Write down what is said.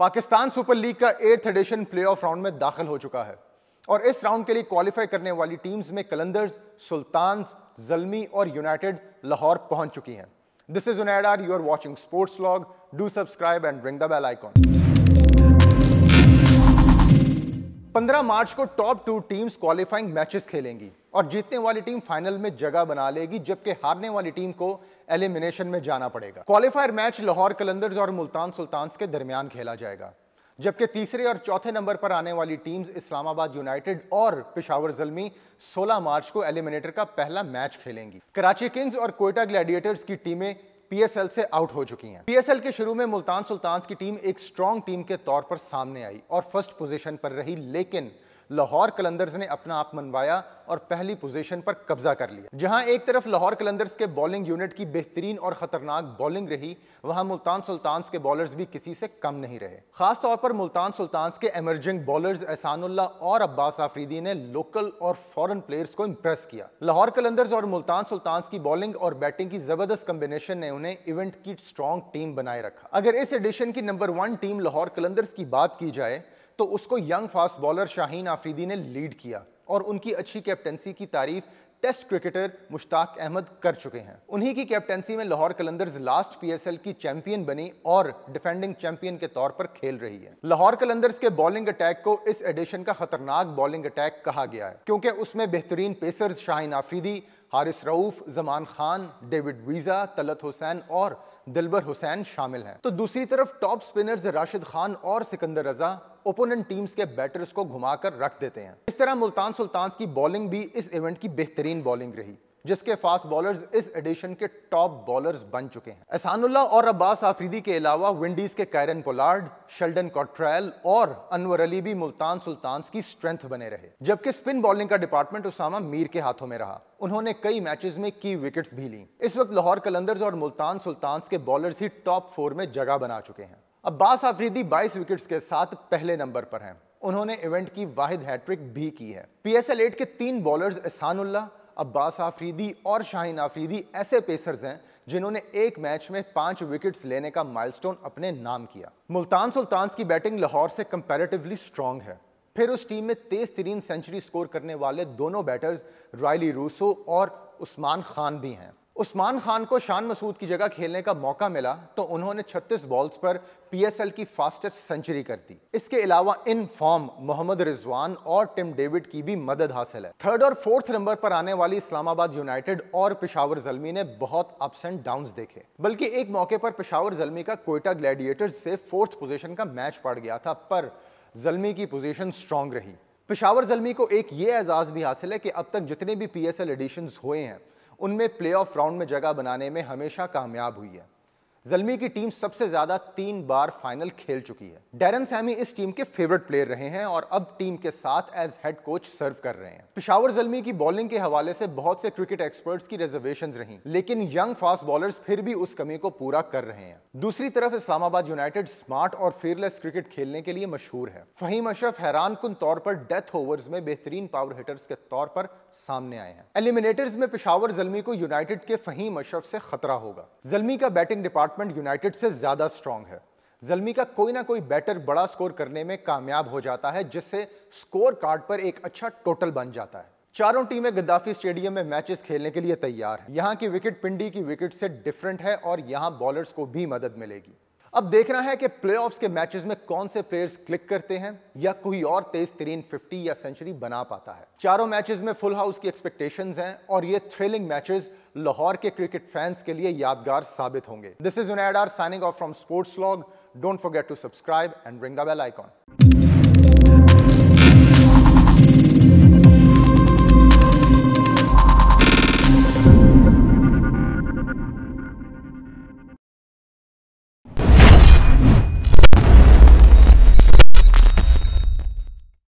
Pakistan super league का eighth edition playoff round में दाखिल हो चुका है और इस राउंड के लिए क्वालिफाई करने वाली टीम्स में कलंदर्स सुल्तान जलमी और यूनाइटेड लाहौर पहुंच चुकी हैं this is Junaid you are watching sports log do subscribe and ring the bell icon 15 March को top two teams qualifying matches खेलेंगी और जीतने वाली टीम फाइनल में जगह बना लेगी जबकि हारने वाली टीम को एलिमिनेशन में जाना पड़ेगा क्वालिफायर मैच लाहौर कलंदर्स और मुल्तान सुल्तान्स के दरमियान खेला जाएगा जबकि तीसरे और चौथे नंबर पर आने वाली टीम्स इस्लामाबाद यूनाइटेड और पिशावर जलमी 16 मार्च को एलिमिनेटर का पहला मैच खेलेंगी कराची किंग्स और कोयटा ग्लैडिएटर्स की टीमें पीएसएल से आउट हो चुकी हैं पीएसएल के शुरू में मुल्तान सुल्तान की टीम एक स्ट्रॉन्ग टीम के तौर पर सामने आई और फर्स्ट पोजीशन पर रही लेकिन लाहौर कलंदर्स ने अपना आप मनवाया और पहली पोजीशन पर कब्जा कर लिया जहां एक तरफ लाहौर कलंदर्स के बॉलिंग यूनिट की बेहतरीन और खतरनाक बॉलिंग रही वहां मुल्तान सुल्तान के बॉलर्स भी किसी से कम नहीं रहे खासतौर पर मुल्तान सुल्तान के एमरजिंग बॉलर्स एहसानुल्ला और अब्बास आफरीदी ने लोकल और फॉरन प्लेयर्स को इम्प्रेस किया लाहौर कलंदर्स और मुल्तान सुल्तान की बॉलिंग और बैटिंग की जबरदस्त कम्बिनेशन ने उन्हें इवेंट की स्ट्रॉन्ग टीम बनाए रखा अगर इस एडिशन की number one team Lahore Qalandars की बात की जाए तो उसको young fast bowler Shaheen Afridi ने लीड किया और उनकी अच्छी कैप्टनसी की तारीफ टेस्ट क्रिकेटर मुश्ताक अहमद कर चुके हैं उन्हीं की कैप्टनसी में लाहौर कलंदर्स लास्ट पीएसएल की चैंपियन बनी और डिफेंडिंग चैंपियन के तौर पर खेल रही है लाहौर कलंदर्स के बॉलिंग अटैक को इस एडिशन का खतरनाक बॉलिंग अटैक कहा गया है क्योंकि उसमें बेहतरीन pacers Shaheen Afridi Haris Rauf Zaman Khan David Wiese Talat Hussain और दिलबर हुसैन शामिल हैं तो दूसरी तरफ टॉप स्पिनर्स राशिद खान और सिकंदर रजा ओपोनेंट टीम्स के बैटर्स को घुमाकर रख देते हैं इस तरह मुल्तान सुल्तान की बॉलिंग भी इस इवेंट की बेहतरीन बॉलिंग रही जिसके फास्ट बॉलर्स इस एडिशन के टॉप बॉलर्स बन चुके हैं एहसानुल्ला और अब्बास आफरीदी के अलावा विंडीज के कैरन पोलार्ड शेल्डन कॉट्रेल और अनवर अली भी मुल्तान सुल्तान की स्ट्रेंथ बने रहे जबकि स्पिन बॉलिंग का डिपार्टमेंट उसामा मीर के हाथों में रहा उन्होंने कई मैचेस में की विकेट्स भी ली इस वक्त लाहौर कलंदर्स और मुल्तान सुल्तान के बॉलर ही टॉप फोर में जगह बना चुके हैं अब्बास आफरीदी बाईस विकेट्स के साथ पहले नंबर पर हैं उन्होंने इवेंट की वाहिद हैट्रिक भी की है पीएसएल 8 के तीन बॉलर्स एहसानुल्ला अब्बास आफरीदी और शाहीन आफरीदी ऐसे पेसर्स हैं जिन्होंने एक मैच में पांच विकेट्स लेने का माइलस्टोन अपने नाम किया मुल्तान सुल्तान्स की बैटिंग लाहौर से कंपैरेटिवली स्ट्रांग है फिर उस टीम में तेज तरीन सेंचुरी स्कोर करने वाले दोनों बैटर्स रायली रूसो और उस्मान खान भी हैं उस्मान खान को शान मसूद की जगह खेलने का मौका मिला तो उन्होंने 36 बॉल्स पर पीएसएल की फास्टेस्ट सेंचुरी कर दी इसके अलावा इन फॉर्म मोहम्मद रिजवान और टिम डेविड की भी मदद हासिल है थर्ड और फोर्थ नंबर पर आने वाली इस्लामाबाद यूनाइटेड और पिशावर जलमी ने बहुत अप्स एंड डाउन देखे बल्कि एक मौके पर पिशावर जलमी का कोयटा ग्लैडिएटर से फोर्थ पोजिशन का मैच पड़ गया था पर जलमी की पोजिशन स्ट्रांग रही पिशावर जलमी को एक ये एजाज भी हासिल है कि अब तक जितने भी पी एस एल एडिशन हुए हैं उनमें प्लेऑफ राउंड में जगह बनाने में हमेशा कामयाब हुई है जलमी की टीम सबसे ज्यादा तीन बार फाइनल खेल चुकी है डेरन सैमी इस टीम के फेवरेट प्लेयर रहे हैं और अब टीम के साथ एज हेड कोच सर्व कर रहे हैं पिशावर जलमी की बॉलिंग के हवाले से बहुत से क्रिकेट एक्सपर्ट्स की रिजर्वेशन रही लेकिन यंग फास्ट बॉलर्स फिर भी उस कमी को पूरा कर रहे हैं दूसरी तरफ इस्लामाबाद यूनाइटेड स्मार्ट और फेयरलेस क्रिकेट खेलने के लिए मशहूर है फहीम अशरफ हैरान कन तौर पर डेथ ओवर्स में बेहतरीन पावर हिटर्स के तौर पर सामने आए हैं एलिमिनेटर्स में पिशावर जलमी को यूनाइटेड के फहीम अशरफ से खतरा होगा जलमी का बैटिंग डिपार्ट डिपार्टमेंट यूनाइटेड से ज़्यादा स्ट्रांग है जलमी का कोई ना कोई बैटर बड़ा स्कोर करने में कामयाब हो जाता है जिससे स्कोर कार्ड पर एक अच्छा टोटल बन जाता है चारों टीमें गद्दाफी स्टेडियम में मैचेस खेलने के लिए तैयार हैं। यहाँ की विकेट पिंडी की विकेट से डिफरेंट है और यहाँ बॉलर्स को भी मदद मिलेगी अब देखना है कि प्लेऑफ्स के मैचेस में कौन से प्लेयर्स क्लिक करते हैं या कोई और तेज तरीन 50 या सेंचुरी बना पाता है चारों मैचेस में फुल हाउस की एक्सपेक्टेशंस हैं और ये थ्रिलिंग मैचेस लाहौर के क्रिकेट फैंस के लिए यादगार साबित होंगे this is Junaid are signing off from sports log don't forget to subscribe and ring the bell icon